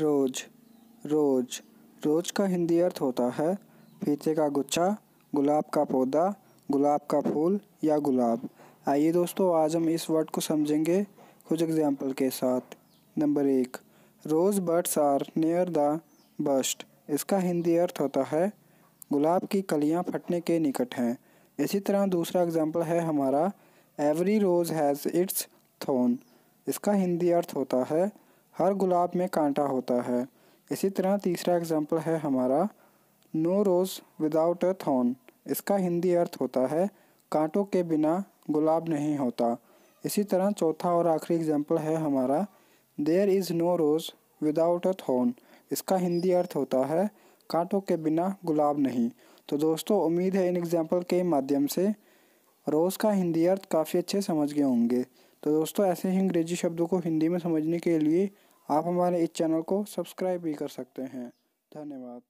रोज रोज रोज का हिंदी अर्थ होता है फीते का गुच्छा गुलाब का पौधा गुलाब का फूल या गुलाब आइए दोस्तों आज हम इस वर्ड को समझेंगे कुछ एग्जाम्पल के साथ नंबर एक rose birds are near the bust इसका हिंदी अर्थ होता है गुलाब की कलियां फटने के निकट हैं इसी तरह दूसरा एग्जाम्पल है हमारा एवरी रोज़ हैज़ इट्स थोन इसका हिंदी अर्थ होता है हर गुलाब में कांटा होता है इसी तरह तीसरा एग्जाम्पल है हमारा नो रोज़ विदाउट अ थॉन इसका हिंदी अर्थ होता है कांटों के बिना गुलाब नहीं होता इसी तरह चौथा और आखिरी एग्जाम्पल है हमारा there is no rose without a thorn इसका हिंदी अर्थ होता है कांटों के बिना गुलाब नहीं तो दोस्तों उम्मीद है इन एग्जाम्पल के माध्यम से रोज़ का हिंदी अर्थ काफ़ी अच्छे समझ गए होंगे तो दोस्तों ऐसे ही अंग्रेजी शब्दों को हिंदी में समझने के लिए आप हमारे इस चैनल को सब्सक्राइब भी कर सकते हैं धन्यवाद